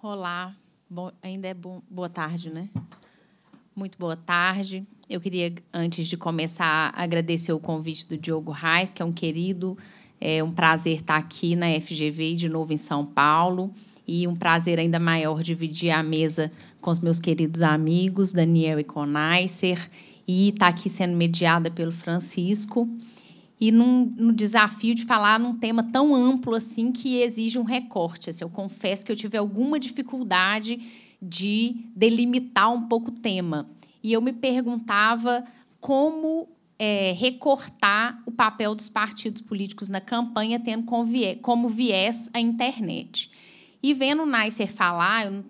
Olá, ainda é boa tarde, né? Muito boa tarde. Eu queria, antes de começar, agradecer o convite do Diogo Reis, que é um querido. É um prazer estar aqui na FGV e de novo em São Paulo e um prazer ainda maior dividir a mesa com os meus queridos amigos, Daniel e Conaiser, e estar tá aqui sendo mediada pelo Francisco. E num, no desafio de falar num tema tão amplo assim que exige um recorte. Assim, eu confesso que eu tive alguma dificuldade de delimitar um pouco o tema. E eu me perguntava como é, recortar o papel dos partidos políticos na campanha, tendo como viés a internet. E vendo o Nicer falar, eu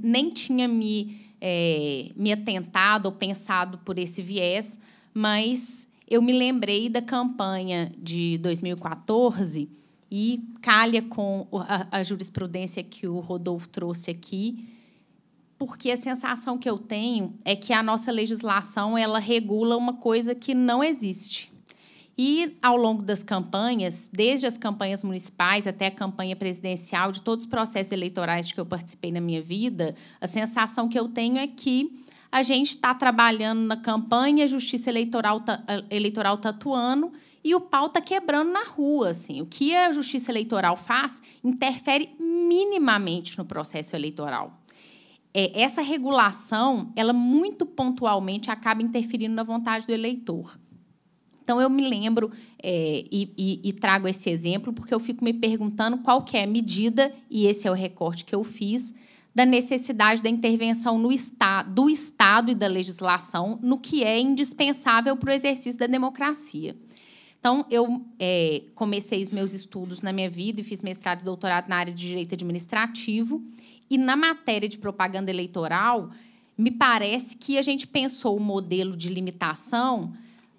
nem tinha me, é, me atentado ou pensado por esse viés, mas eu me lembrei da campanha de 2014 e calha com a, a jurisprudência que o Rodolfo trouxe aqui, porque a sensação que eu tenho é que a nossa legislação ela regula uma coisa que não existe. E ao longo das campanhas, desde as campanhas municipais até a campanha presidencial, de todos os processos eleitorais de que eu participei na minha vida, a sensação que eu tenho é que a gente está trabalhando na campanha, a justiça eleitoral tá, eleitoral tá atuando e o pau está quebrando na rua. Assim. O que a justiça eleitoral faz interfere minimamente no processo eleitoral. É, essa regulação, ela muito pontualmente acaba interferindo na vontade do eleitor. Então, eu me lembro é, e, e, e, trago esse exemplo porque eu fico me perguntando qual que é a medida, e esse é o recorte que eu fiz, da necessidade da intervenção no esta, do Estado e da legislação no que é indispensável para o exercício da democracia. Então, eu é, comecei os meus estudos na minha vida e fiz mestrado e doutorado na área de direito administrativo. E na matéria de propaganda eleitoral, me parece que a gente pensou o modelo de limitação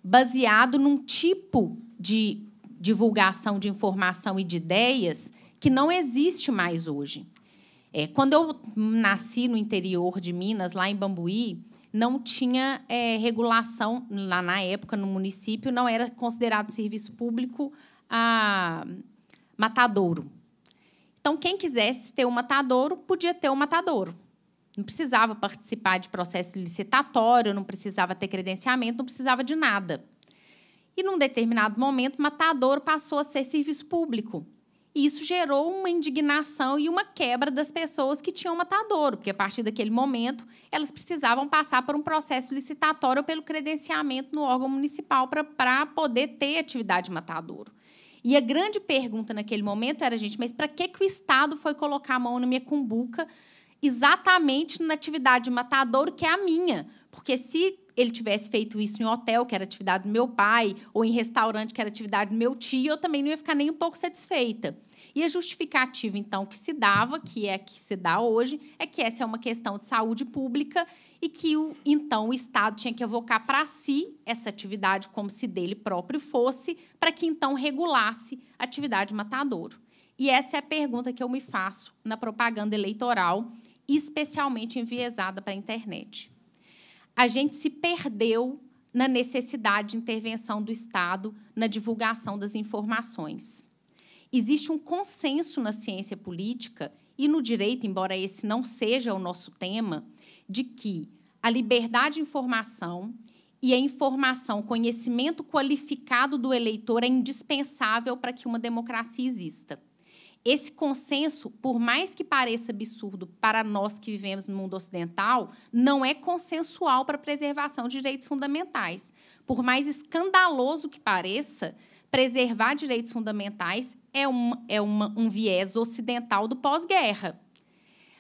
baseado num tipo de divulgação de informação e de ideias que não existe mais hoje. É, quando eu nasci no interior de Minas, lá em Bambuí, não tinha é, regulação lá na época no município, não era considerado serviço público a matadouro. Então, quem quisesse ter um matadouro, podia ter um matadouro. Não precisava participar de processo licitatório, não precisava ter credenciamento, não precisava de nada. E, num determinado momento, Matadouro passou a ser serviço público. E isso gerou uma indignação e uma quebra das pessoas que tinham Matadouro, porque, a partir daquele momento, elas precisavam passar por um processo licitatório ou pelo credenciamento no órgão municipal para poder ter atividade Matadouro. E a grande pergunta naquele momento era, gente, mas para que, que o Estado foi colocar a mão na minha cumbuca exatamente na atividade de matadouro, que é a minha. Porque se ele tivesse feito isso em hotel, que era atividade do meu pai, ou em restaurante, que era atividade do meu tio, eu também não ia ficar nem um pouco satisfeita. E a justificativa, então, que se dava, que é que se dá hoje, é que essa é uma questão de saúde pública e que, o, então, o Estado tinha que evocar para si essa atividade como se dele próprio fosse, para que, então, regulasse a atividade matadouro. E essa é a pergunta que eu me faço na propaganda eleitoral especialmente enviesada para a internet. A gente se perdeu na necessidade de intervenção do Estado na divulgação das informações. Existe um consenso na ciência política e no direito, embora esse não seja o nosso tema, de que a liberdade de informação e a informação, conhecimento qualificado do eleitor é indispensável para que uma democracia exista esse consenso, por mais que pareça absurdo para nós que vivemos no mundo ocidental, não é consensual para a preservação de direitos fundamentais. Por mais escandaloso que pareça, preservar direitos fundamentais é, um, é uma, um viés ocidental do pós-guerra.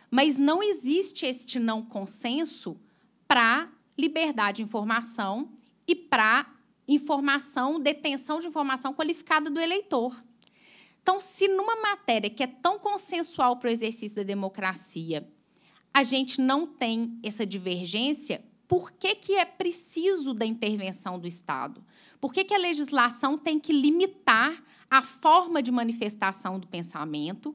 Mas não existe este não consenso para liberdade de informação e para informação, detenção de informação qualificada do eleitor. Então, se numa matéria que é tão consensual para o exercício da democracia, a gente não tem essa divergência, por que, que é preciso da intervenção do Estado? Por que, que a legislação tem que limitar a forma de manifestação do pensamento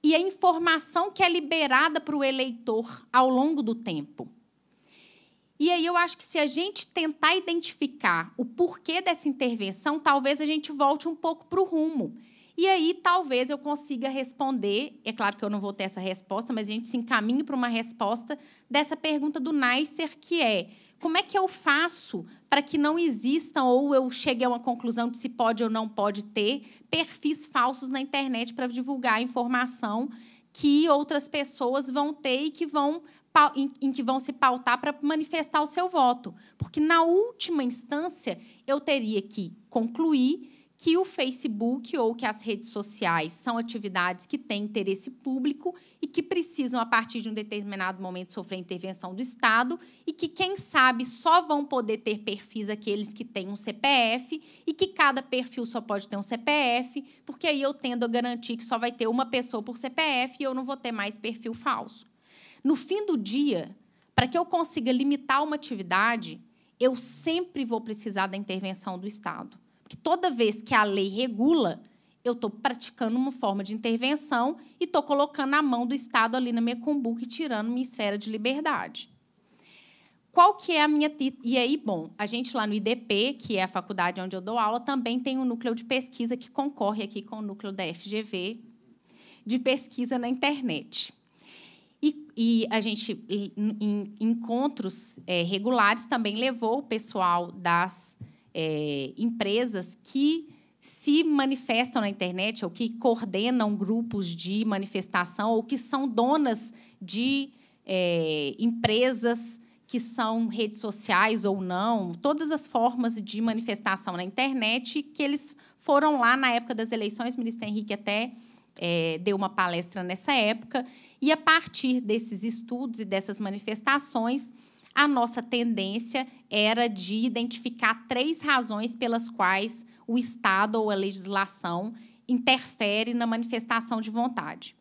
e a informação que é liberada para o eleitor ao longo do tempo? E aí eu acho que se a gente tentar identificar o porquê dessa intervenção, talvez a gente volte um pouco para o rumo e aí talvez eu consiga responder. É claro que eu não vou ter essa resposta, mas a gente se encaminha para uma resposta dessa pergunta do Nicer, que é como é que eu faço para que não existam ou eu chegue a uma conclusão de se pode ou não pode ter perfis falsos na internet para divulgar informação que outras pessoas vão ter e que vão em, que vão se pautar para manifestar o seu voto, porque na última instância eu teria que concluir que o Facebook ou que as redes sociais são atividades que têm interesse público e que precisam, a partir de um determinado momento, sofrer intervenção do Estado e que, quem sabe, só vão poder ter perfis aqueles que têm um CPF e que cada perfil só pode ter um CPF, porque aí eu tendo a garantir que só vai ter uma pessoa por CPF e eu não vou ter mais perfil falso. No fim do dia, para que eu consiga limitar uma atividade, eu sempre vou precisar da intervenção do Estado. Porque toda vez que a lei regula, eu estou praticando uma forma de intervenção e estou colocando a mão do Estado ali na minha cumbuca e tirando minha esfera de liberdade. Qual que é a minha... E aí, bom, a gente lá no IDP, que é a faculdade onde eu dou aula, também tem um núcleo de pesquisa que concorre aqui com o núcleo da FGV, de pesquisa na internet. E, e a gente, em, encontros é, regulares, também levou o pessoal das é, empresas que se manifestam na internet ou que coordenam grupos de manifestação ou que são donas de é, empresas que são redes sociais ou não, todas as formas de manifestação na internet que eles foram lá na época das eleições, o ministro Henrique até é, deu uma palestra nessa época, e a partir desses estudos e dessas manifestações, a nossa tendência era de identificar três razões pelas quais o Estado ou a legislação interfere na manifestação de vontade.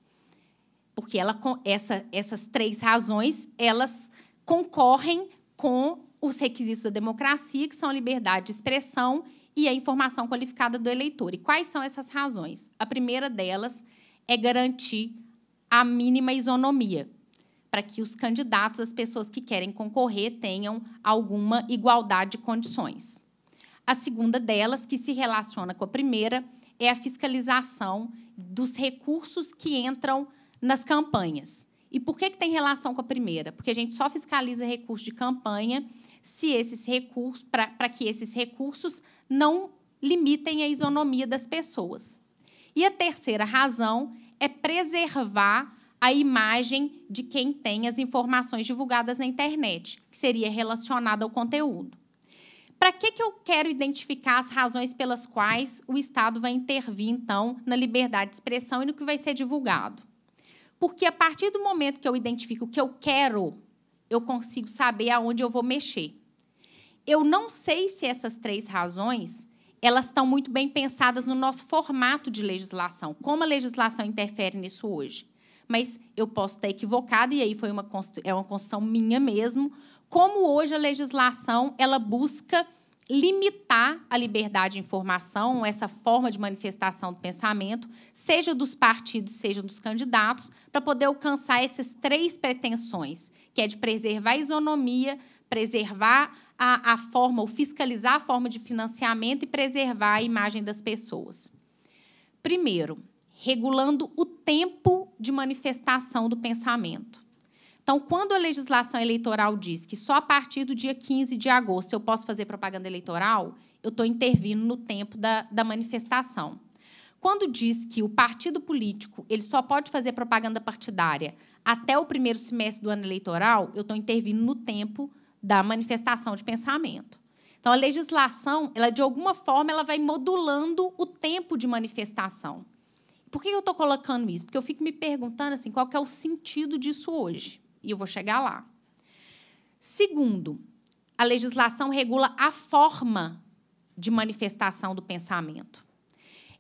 Porque ela, essa, essas três razões elas concorrem com os requisitos da democracia, que são a liberdade de expressão e a informação qualificada do eleitor. E quais são essas razões? A primeira delas é garantir a mínima isonomia, para que os candidatos, as pessoas que querem concorrer, tenham alguma igualdade de condições. A segunda delas, que se relaciona com a primeira, é a fiscalização dos recursos que entram nas campanhas. E por que, que tem relação com a primeira? Porque a gente só fiscaliza recursos de campanha se esses recursos, para que esses recursos não limitem a isonomia das pessoas. E a terceira razão é preservar a imagem de quem tem as informações divulgadas na internet, que seria relacionada ao conteúdo. Para que, que eu quero identificar as razões pelas quais o Estado vai intervir, então, na liberdade de expressão e no que vai ser divulgado? Porque a partir do momento que eu identifico o que eu quero, eu consigo saber aonde eu vou mexer. Eu não sei se essas três razões elas estão muito bem pensadas no nosso formato de legislação, como a legislação interfere nisso hoje mas eu posso estar equivocada, e aí foi uma, é uma construção minha mesmo, como hoje a legislação ela busca limitar a liberdade de informação, essa forma de manifestação do pensamento, seja dos partidos, seja dos candidatos, para poder alcançar essas três pretensões, que é de preservar a isonomia, preservar a, a forma, ou fiscalizar a forma de financiamento e preservar a imagem das pessoas. Primeiro, regulando o tempo de manifestação do pensamento. Então, quando a legislação eleitoral diz que só a partir do dia 15 de agosto eu posso fazer propaganda eleitoral, eu estou intervindo no tempo da, da manifestação. Quando diz que o partido político ele só pode fazer propaganda partidária até o primeiro semestre do ano eleitoral, eu estou intervindo no tempo da manifestação de pensamento. Então, a legislação, ela de alguma forma, ela vai modulando o tempo de manifestação. Por que eu estou colocando isso? Porque eu fico me perguntando assim, qual é o sentido disso hoje? E eu vou chegar lá. Segundo, a legislação regula a forma de manifestação do pensamento.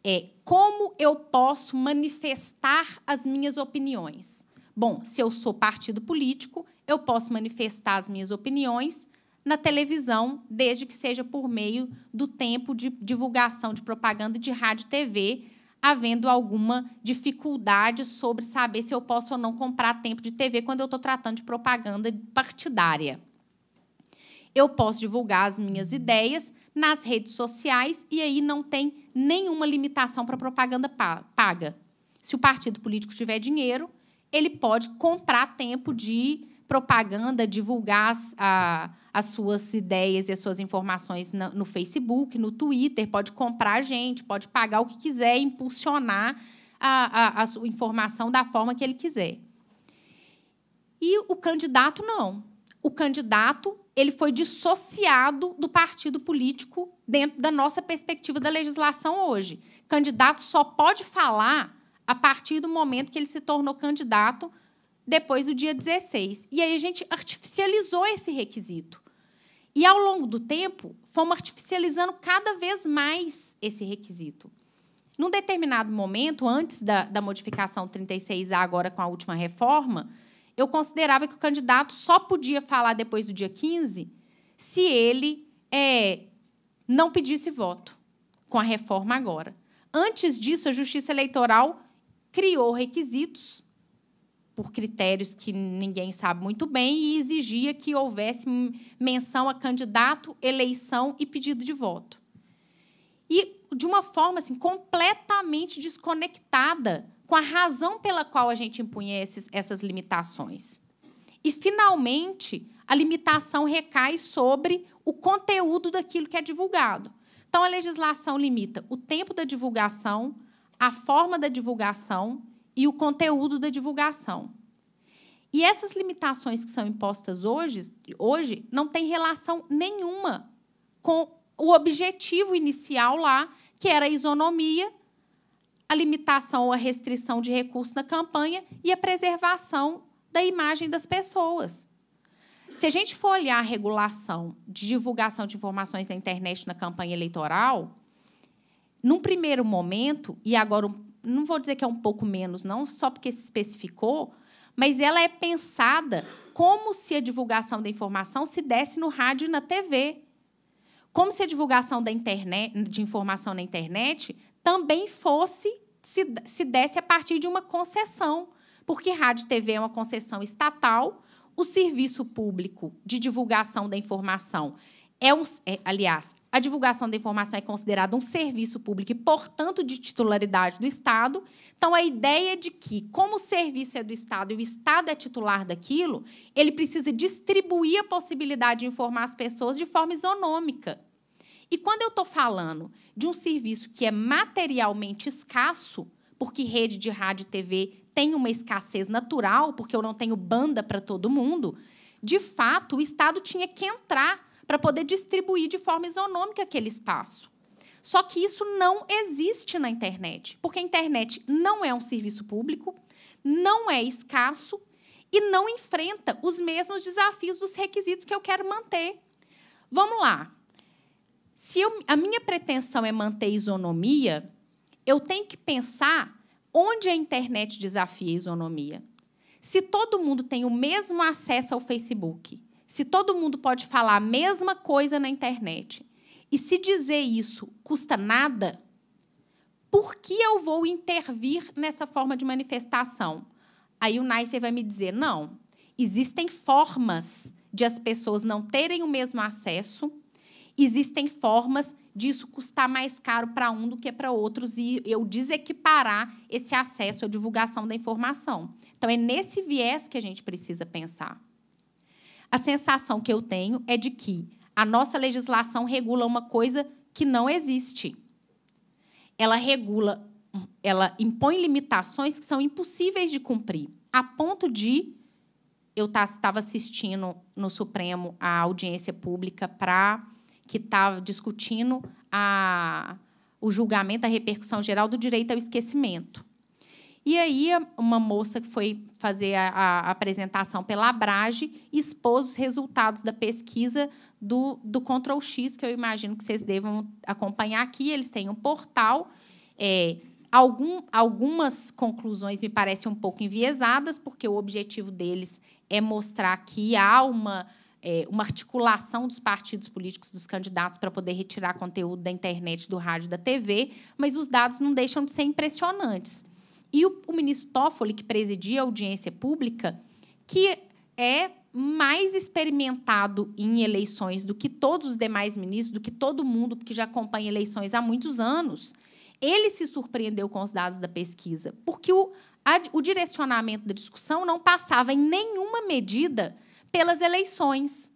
É como eu posso manifestar as minhas opiniões. Bom, se eu sou partido político, eu posso manifestar as minhas opiniões na televisão, desde que seja por meio do tempo de divulgação de propaganda de rádio e TV havendo alguma dificuldade sobre saber se eu posso ou não comprar tempo de TV quando eu estou tratando de propaganda partidária. Eu posso divulgar as minhas ideias nas redes sociais e aí não tem nenhuma limitação para propaganda paga. Se o partido político tiver dinheiro, ele pode comprar tempo de propaganda, divulgar as, a, as suas ideias e as suas informações no, no Facebook, no Twitter, pode comprar a gente, pode pagar o que quiser, impulsionar a, a, a sua informação da forma que ele quiser. E o candidato não. O candidato ele foi dissociado do partido político dentro da nossa perspectiva da legislação hoje. Candidato só pode falar a partir do momento que ele se tornou candidato depois do dia 16. E aí a gente artificializou esse requisito. E ao longo do tempo, fomos artificializando cada vez mais esse requisito. Num determinado momento, antes da, da modificação 36A, agora com a última reforma, eu considerava que o candidato só podia falar depois do dia 15 se ele é, não pedisse voto com a reforma agora. Antes disso, a Justiça Eleitoral criou requisitos por critérios que ninguém sabe muito bem e exigia que houvesse menção a candidato, eleição e pedido de voto. E de uma forma assim completamente desconectada com a razão pela qual a gente impunha esses, essas limitações. E finalmente, a limitação recai sobre o conteúdo daquilo que é divulgado. Então a legislação limita o tempo da divulgação, a forma da divulgação, e o conteúdo da divulgação. E essas limitações que são impostas hoje, hoje não têm relação nenhuma com o objetivo inicial lá, que era a isonomia, a limitação ou a restrição de recursos na campanha e a preservação da imagem das pessoas. Se a gente for olhar a regulação de divulgação de informações na internet na campanha eleitoral, num primeiro momento, e agora não vou dizer que é um pouco menos, não, só porque se especificou, mas ela é pensada como se a divulgação da informação se desse no rádio e na TV. Como se a divulgação da internet, de informação na internet também fosse, se, se desse a partir de uma concessão. Porque rádio e TV é uma concessão estatal, o serviço público de divulgação da informação é um. É, aliás, a divulgação da informação é considerada um serviço público e, portanto, de titularidade do Estado. Então, a ideia é de que, como o serviço é do Estado e o Estado é titular daquilo, ele precisa distribuir a possibilidade de informar as pessoas de forma isonômica. E quando eu estou falando de um serviço que é materialmente escasso, porque rede de rádio e TV tem uma escassez natural, porque eu não tenho banda para todo mundo, de fato, o Estado tinha que entrar para poder distribuir de forma isonômica aquele espaço. Só que isso não existe na internet, porque a internet não é um serviço público, não é escasso e não enfrenta os mesmos desafios dos requisitos que eu quero manter. Vamos lá. Se eu, a minha pretensão é manter isonomia, eu tenho que pensar onde a internet desafia a isonomia. Se todo mundo tem o mesmo acesso ao Facebook, se todo mundo pode falar a mesma coisa na internet e se dizer isso custa nada, por que eu vou intervir nessa forma de manifestação? Aí o Nicer vai me dizer: não, existem formas de as pessoas não terem o mesmo acesso, existem formas disso custar mais caro para um do que para outros e eu desequiparar esse acesso à divulgação da informação. Então, é nesse viés que a gente precisa pensar a sensação que eu tenho é de que a nossa legislação regula uma coisa que não existe. Ela regula, ela impõe limitações que são impossíveis de cumprir, a ponto de eu estava assistindo no Supremo a audiência pública para que estava tá discutindo a, o julgamento, a repercussão geral do direito ao esquecimento. E aí, uma moça que foi fazer a, a apresentação pela Abrage expôs os resultados da pesquisa do, do Control x que eu imagino que vocês devam acompanhar aqui. Eles têm um portal. É, algum, algumas conclusões me parecem um pouco enviesadas, porque o objetivo deles é mostrar que há uma, é, uma articulação dos partidos políticos, dos candidatos, para poder retirar conteúdo da internet, do rádio, da TV, mas os dados não deixam de ser impressionantes e o, o ministro Toffoli, que presidia a audiência pública, que é mais experimentado em eleições do que todos os demais ministros, do que todo mundo, que já acompanha eleições há muitos anos, ele se surpreendeu com os dados da pesquisa, porque o, a, o direcionamento da discussão não passava em nenhuma medida pelas eleições.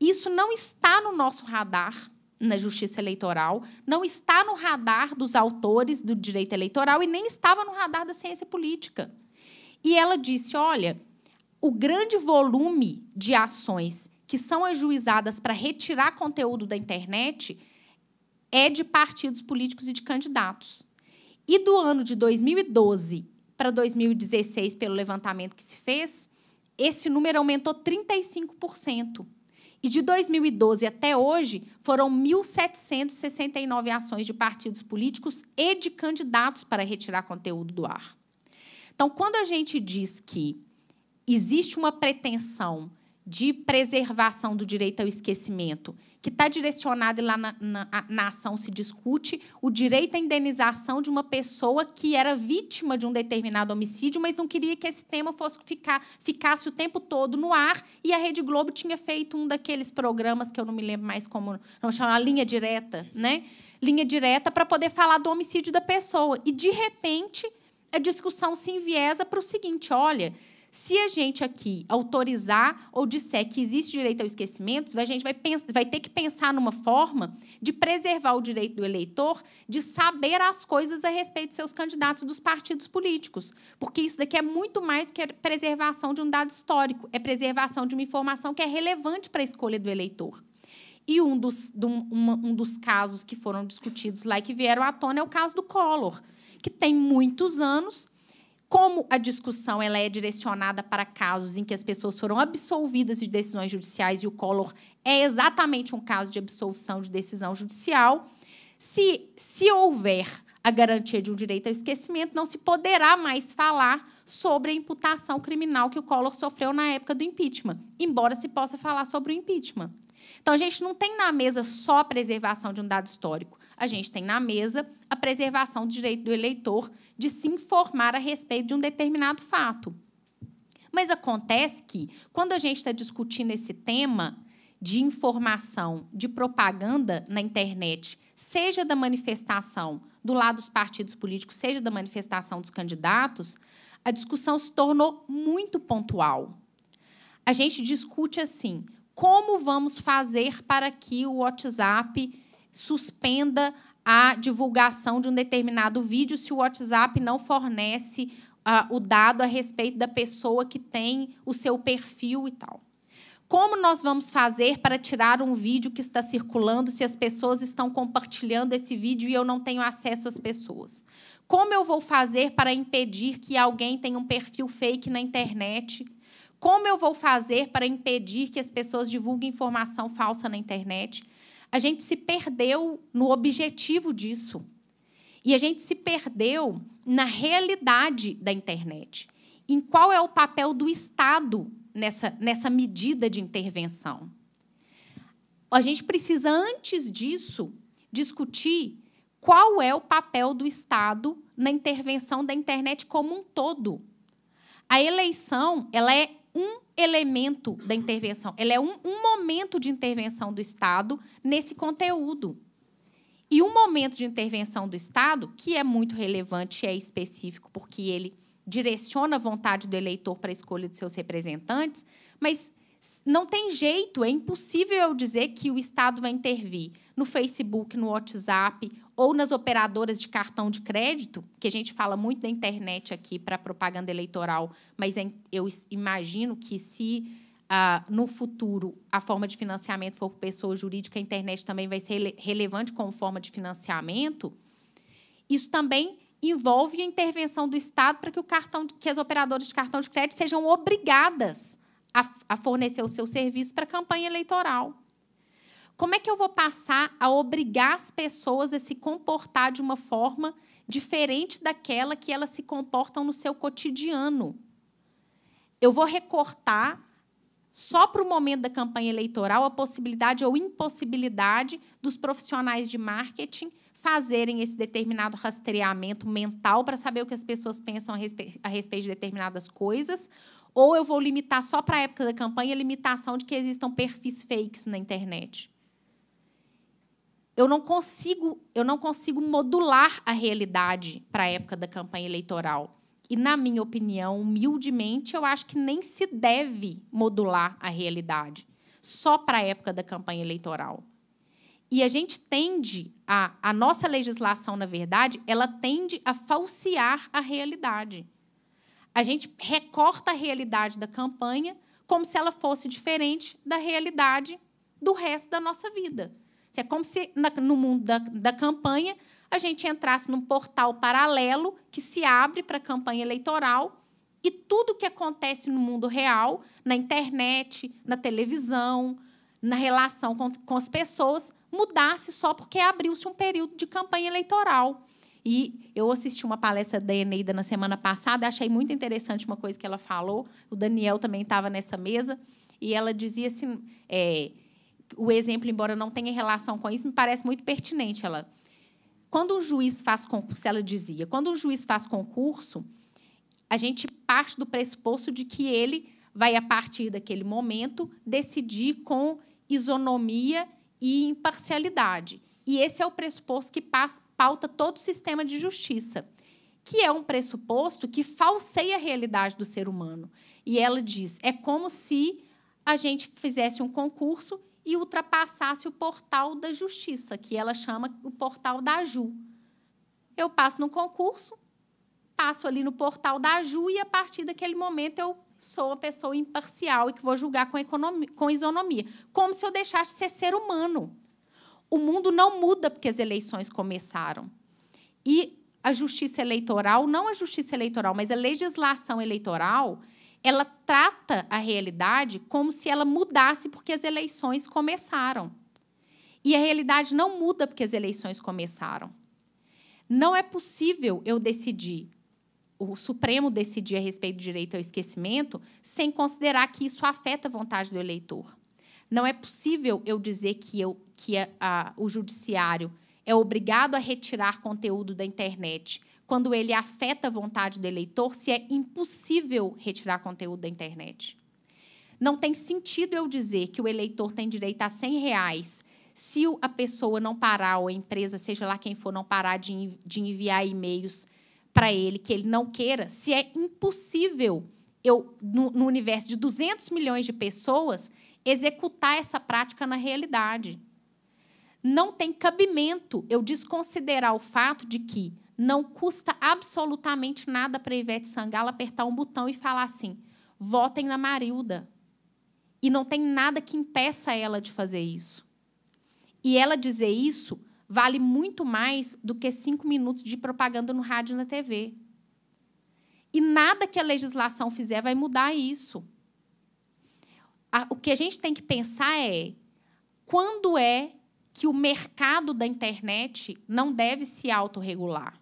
Isso não está no nosso radar na Justiça Eleitoral, não está no radar dos autores do direito eleitoral e nem estava no radar da ciência política. E ela disse: olha, o grande volume de ações que são ajuizadas para retirar conteúdo da internet é de partidos políticos e de candidatos. E do ano de 2012 para 2016, pelo levantamento que se fez, esse número aumentou 35%. E de 2012 até hoje, foram 1.769 ações de partidos políticos e de candidatos para retirar conteúdo do ar. Então, quando a gente diz que existe uma pretensão de preservação do direito ao esquecimento que está direcionada e lá na, na, na, ação se discute o direito à indenização de uma pessoa que era vítima de um determinado homicídio, mas não queria que esse tema fosse ficar, ficasse o tempo todo no ar. E a Rede Globo tinha feito um daqueles programas que eu não me lembro mais como, não chama linha direta, né? Linha direta para poder falar do homicídio da pessoa. E de repente a discussão se enviesa para o seguinte: olha se a gente aqui autorizar ou disser que existe direito ao esquecimento, a gente vai, vai, ter que pensar numa forma de preservar o direito do eleitor de saber as coisas a respeito de seus candidatos dos partidos políticos. Porque isso daqui é muito mais do que a preservação de um dado histórico, é preservação de uma informação que é relevante para a escolha do eleitor. E um dos, um dos casos que foram discutidos lá e que vieram à tona é o caso do Collor, que tem muitos anos como a discussão ela é direcionada para casos em que as pessoas foram absolvidas de decisões judiciais e o Collor é exatamente um caso de absolvição de decisão judicial, se, se houver a garantia de um direito ao esquecimento, não se poderá mais falar sobre a imputação criminal que o Collor sofreu na época do impeachment, embora se possa falar sobre o impeachment. Então, a gente não tem na mesa só a preservação de um dado histórico, a gente tem na mesa a preservação do direito do eleitor de se informar a respeito de um determinado fato. Mas acontece que, quando a gente está discutindo esse tema de informação, de propaganda na internet, seja da manifestação do lado dos partidos políticos, seja da manifestação dos candidatos, a discussão se tornou muito pontual. A gente discute assim: como vamos fazer para que o WhatsApp suspenda a divulgação de um determinado vídeo se o WhatsApp não fornece uh, o dado a respeito da pessoa que tem o seu perfil e tal. Como nós vamos fazer para tirar um vídeo que está circulando se as pessoas estão compartilhando esse vídeo e eu não tenho acesso às pessoas? Como eu vou fazer para impedir que alguém tenha um perfil fake na internet? Como eu vou fazer para impedir que as pessoas divulguem informação falsa na internet? A gente se perdeu no objetivo disso. E a gente se perdeu na realidade da internet. Em qual é o papel do Estado nessa, nessa medida de intervenção. A gente precisa, antes disso, discutir qual é o papel do Estado na intervenção da internet como um todo. A eleição ela é um elemento da intervenção, ela é um, um momento de intervenção do Estado nesse conteúdo. E um momento de intervenção do Estado, que é muito relevante e é específico, porque ele direciona a vontade do eleitor para a escolha de seus representantes, mas não tem jeito, é impossível eu dizer que o Estado vai intervir no Facebook, no WhatsApp ou nas operadoras de cartão de crédito, que a gente fala muito da internet aqui para propaganda eleitoral, mas é eu imagino que se ah, no futuro a forma de financiamento for por pessoa jurídica, a internet também vai ser relevante como forma de financiamento. Isso também envolve a intervenção do Estado para que, o cartão, que as operadoras de cartão de crédito sejam obrigadas a, a fornecer o seu serviço para a campanha eleitoral. Como é que eu vou passar a obrigar as pessoas a se comportar de uma forma diferente daquela que elas se comportam no seu cotidiano? Eu vou recortar só para o momento da campanha eleitoral a possibilidade ou impossibilidade dos profissionais de marketing fazerem esse determinado rastreamento mental para saber o que as pessoas pensam a, respe a respeito de determinadas coisas, ou eu vou limitar só para a época da campanha a limitação de que existam perfis fakes na internet. Eu não consigo, eu não consigo modular a realidade para a época da campanha eleitoral. E na minha opinião, humildemente, eu acho que nem se deve modular a realidade só para a época da campanha eleitoral. E a gente tende a a nossa legislação, na verdade, ela tende a falsear a realidade. A gente recorta a realidade da campanha como se ela fosse diferente da realidade do resto da nossa vida. É como se no mundo da, da campanha a gente entrasse num portal paralelo que se abre para a campanha eleitoral e tudo que acontece no mundo real, na internet, na televisão, na relação com, com as pessoas, mudasse só porque abriu-se um período de campanha eleitoral. E eu assisti uma palestra da Eneida na semana passada, achei muito interessante uma coisa que ela falou. O Daniel também estava nessa mesa, e ela dizia assim: é, o exemplo, embora não tenha relação com isso, me parece muito pertinente. Ela, quando um juiz faz concurso, ela dizia, quando um juiz faz concurso, a gente parte do pressuposto de que ele vai, a partir daquele momento, decidir com isonomia e imparcialidade. E esse é o pressuposto que pauta todo o sistema de justiça, que é um pressuposto que falseia a realidade do ser humano. E ela diz: é como se a gente fizesse um concurso e ultrapassasse o portal da justiça, que ela chama o portal da AJU. Eu passo no concurso, passo ali no portal da AJU e a partir daquele momento eu sou uma pessoa imparcial e que vou julgar com, economia, com isonomia. Como se eu deixasse de ser ser humano. O mundo não muda porque as eleições começaram. E a justiça eleitoral, não a justiça eleitoral, mas a legislação eleitoral, ela trata a realidade como se ela mudasse porque as eleições começaram. E a realidade não muda porque as eleições começaram. Não é possível eu decidir o Supremo decidir a respeito do direito ao esquecimento sem considerar que isso afeta a vontade do eleitor. Não é possível eu dizer que, eu, que a, a, o judiciário é obrigado a retirar conteúdo da internet quando ele afeta a vontade do eleitor, se é impossível retirar conteúdo da internet. Não tem sentido eu dizer que o eleitor tem direito a 100 reais se a pessoa não parar, ou a empresa, seja lá quem for, não parar de, de enviar e-mails para ele que ele não queira, se é impossível eu, no, no universo de 200 milhões de pessoas, executar essa prática na realidade? Não tem cabimento eu desconsiderar o fato de que não custa absolutamente nada para Ivete Sangalo apertar um botão e falar assim: votem na Marilda. E não tem nada que impeça ela de fazer isso. E ela dizer isso vale muito mais do que cinco minutos de propaganda no rádio e na TV. E nada que a legislação fizer vai mudar isso. O que a gente tem que pensar é quando é que o mercado da internet não deve se autorregular.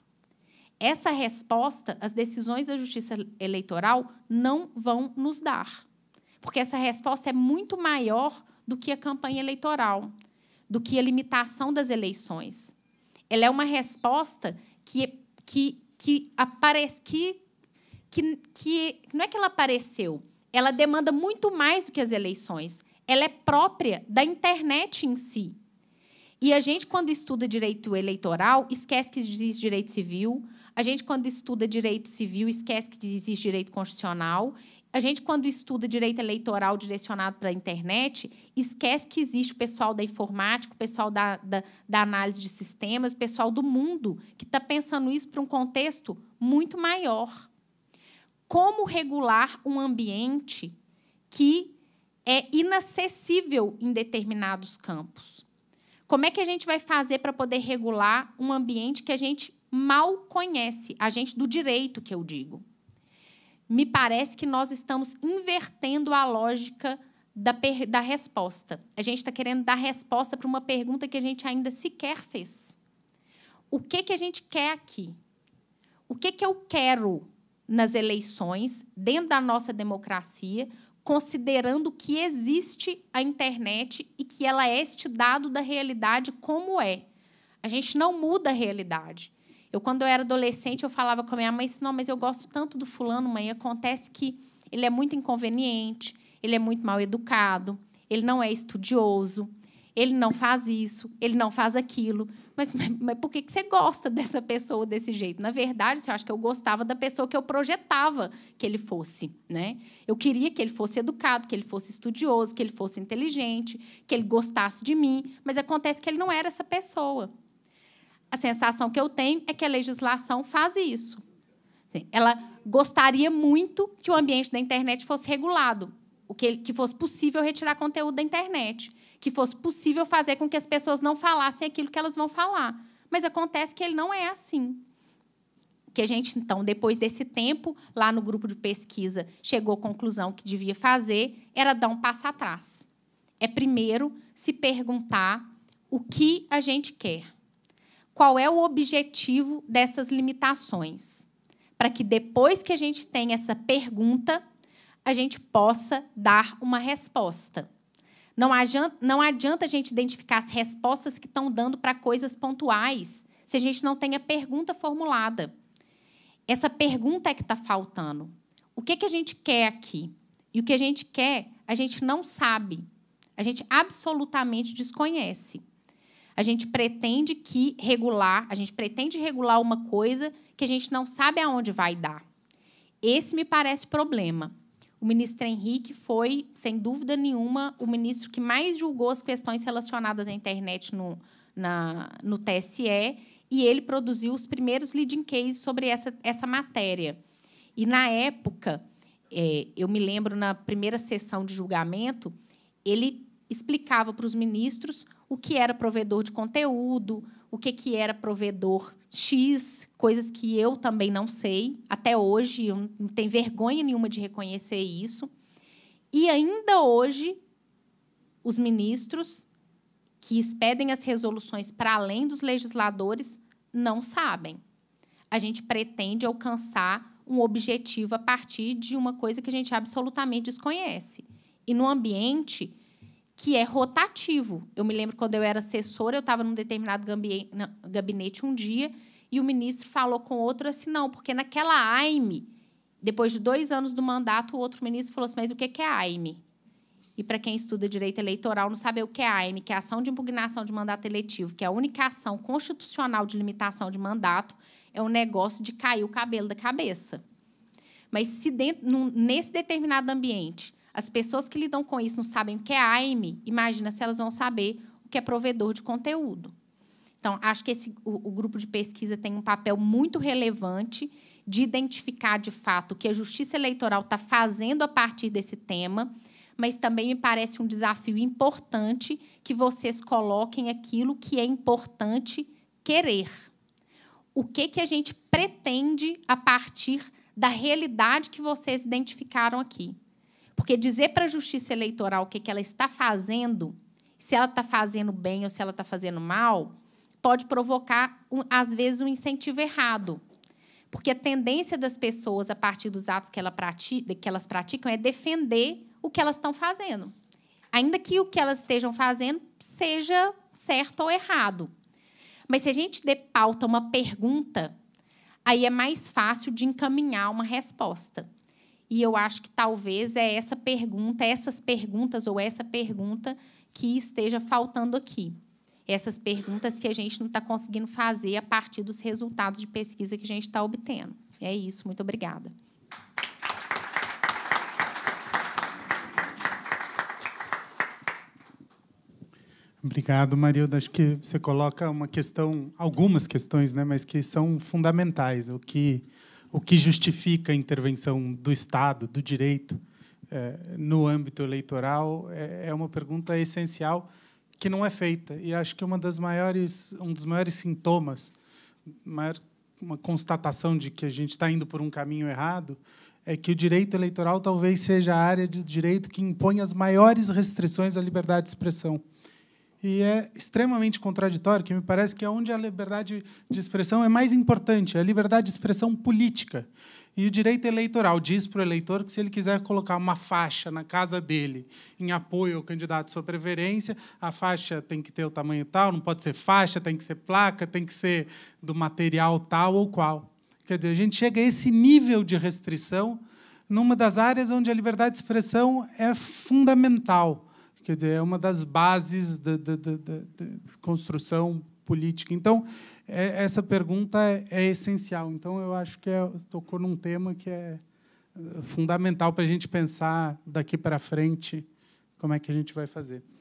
Essa resposta, as decisões da Justiça Eleitoral não vão nos dar, porque essa resposta é muito maior do que a campanha eleitoral do que a limitação das eleições. Ela é uma resposta que, que, que aparece. Que, que, que não é que ela apareceu, ela demanda muito mais do que as eleições. Ela é própria da internet em si. E a gente, quando estuda direito eleitoral, esquece que existe direito civil. A gente, quando estuda direito civil, esquece que existe direito constitucional a gente, quando estuda direito eleitoral direcionado para a internet, esquece que existe o pessoal da informática, o pessoal da, da, da análise de sistemas, o pessoal do mundo, que está pensando isso para um contexto muito maior. Como regular um ambiente que é inacessível em determinados campos? Como é que a gente vai fazer para poder regular um ambiente que a gente mal conhece, a gente do direito, que eu digo? me parece que nós estamos invertendo a lógica da, da resposta. A gente está querendo dar resposta para uma pergunta que a gente ainda sequer fez. O que, que a gente quer aqui? O que, que eu quero nas eleições, dentro da nossa democracia, considerando que existe a internet e que ela é este dado da realidade como é? A gente não muda a realidade. Eu, quando eu era adolescente, eu falava com a minha mãe assim, não, mas eu gosto tanto do fulano, mãe. Acontece que ele é muito inconveniente, ele é muito mal educado, ele não é estudioso, ele não faz isso, ele não faz aquilo. Mas, mas, mas por que, que você gosta dessa pessoa desse jeito? Na verdade, assim, eu acho que eu gostava da pessoa que eu projetava que ele fosse. Né? Eu queria que ele fosse educado, que ele fosse estudioso, que ele fosse inteligente, que ele gostasse de mim, mas acontece que ele não era essa pessoa. A sensação que eu tenho é que a legislação faz isso. Assim, ela gostaria muito que o ambiente da internet fosse regulado, o que, que fosse possível retirar conteúdo da internet, que fosse possível fazer com que as pessoas não falassem aquilo que elas vão falar. Mas acontece que ele não é assim. Que a gente, então, depois desse tempo, lá no grupo de pesquisa, chegou à conclusão que devia fazer era dar um passo atrás. É primeiro se perguntar o que a gente quer qual é o objetivo dessas limitações, para que depois que a gente tem essa pergunta, a gente possa dar uma resposta. Não adianta, não adianta a gente identificar as respostas que estão dando para coisas pontuais se a gente não tem a pergunta formulada. Essa pergunta é que está faltando. O que, que a gente quer aqui? E o que a gente quer, a gente não sabe. A gente absolutamente desconhece a gente pretende que regular, a gente pretende regular uma coisa que a gente não sabe aonde vai dar. Esse me parece problema. O ministro Henrique foi, sem dúvida nenhuma, o ministro que mais julgou as questões relacionadas à internet no, na, no TSE e ele produziu os primeiros leading cases sobre essa, essa matéria. E, na época, é, eu me lembro, na primeira sessão de julgamento, ele explicava para os ministros o que era provedor de conteúdo, o que, que era provedor X, coisas que eu também não sei, até hoje, eu não tenho vergonha nenhuma de reconhecer isso. E ainda hoje, os ministros que expedem as resoluções para além dos legisladores não sabem. A gente pretende alcançar um objetivo a partir de uma coisa que a gente absolutamente desconhece. E no ambiente que é rotativo. Eu me lembro quando eu era assessora, eu estava num determinado gabinete um dia e o ministro falou com outro assim, não, porque naquela AIME, depois de dois anos do mandato, o outro ministro falou assim, mas o que é AIME? E para quem estuda direito eleitoral não sabe o que é AIME, que é ação de impugnação de mandato eletivo, que é a única ação constitucional de limitação de mandato, é um negócio de cair o cabelo da cabeça. Mas se dentro, nesse determinado ambiente as pessoas que lidam com isso não sabem o que é AIME, imagina se elas vão saber o que é provedor de conteúdo. Então, acho que esse, o, o grupo de pesquisa tem um papel muito relevante de identificar, de fato, o que a justiça eleitoral está fazendo a partir desse tema, mas também me parece um desafio importante que vocês coloquem aquilo que é importante querer. O que, que a gente pretende a partir da realidade que vocês identificaram aqui? Porque dizer para a justiça eleitoral o que, ela está fazendo, se ela está fazendo bem ou se ela está fazendo mal, pode provocar, às vezes, um incentivo errado. Porque a tendência das pessoas, a partir dos atos que, ela pratica, que elas praticam, é defender o que elas estão fazendo. Ainda que o que elas estejam fazendo seja certo ou errado. Mas se a gente der pauta uma pergunta, aí é mais fácil de encaminhar uma resposta. E eu acho que talvez é essa pergunta, essas perguntas ou essa pergunta que esteja faltando aqui. Essas perguntas que a gente não está conseguindo fazer a partir dos resultados de pesquisa que a gente está obtendo. É isso, muito obrigada. Obrigado, Marilda. Acho que você coloca uma questão, algumas questões, né, mas que são fundamentais. O que o que justifica a intervenção do Estado, do direito, é, no âmbito eleitoral, é, é uma pergunta essencial que não é feita. E acho que uma das maiores, um dos maiores sintomas, uma constatação de que a gente está indo por um caminho errado, é que o direito eleitoral talvez seja a área de direito que impõe as maiores restrições à liberdade de expressão e é extremamente contraditório, que me parece que é onde a liberdade de expressão é mais importante, é a liberdade de expressão política. E o direito eleitoral diz para o eleitor que, se ele quiser colocar uma faixa na casa dele em apoio ao candidato de sua preferência, a faixa tem que ter o tamanho tal, não pode ser faixa, tem que ser placa, tem que ser do material tal ou qual. Quer dizer, a gente chega a esse nível de restrição numa das áreas onde a liberdade de expressão é fundamental Quer dizer, é uma das bases da, da, da, da construção política. Então, é, essa pergunta é, é, essencial. Então, eu acho que é, tocou num tema que é eh, fundamental para a gente pensar daqui para frente como é que a gente vai fazer.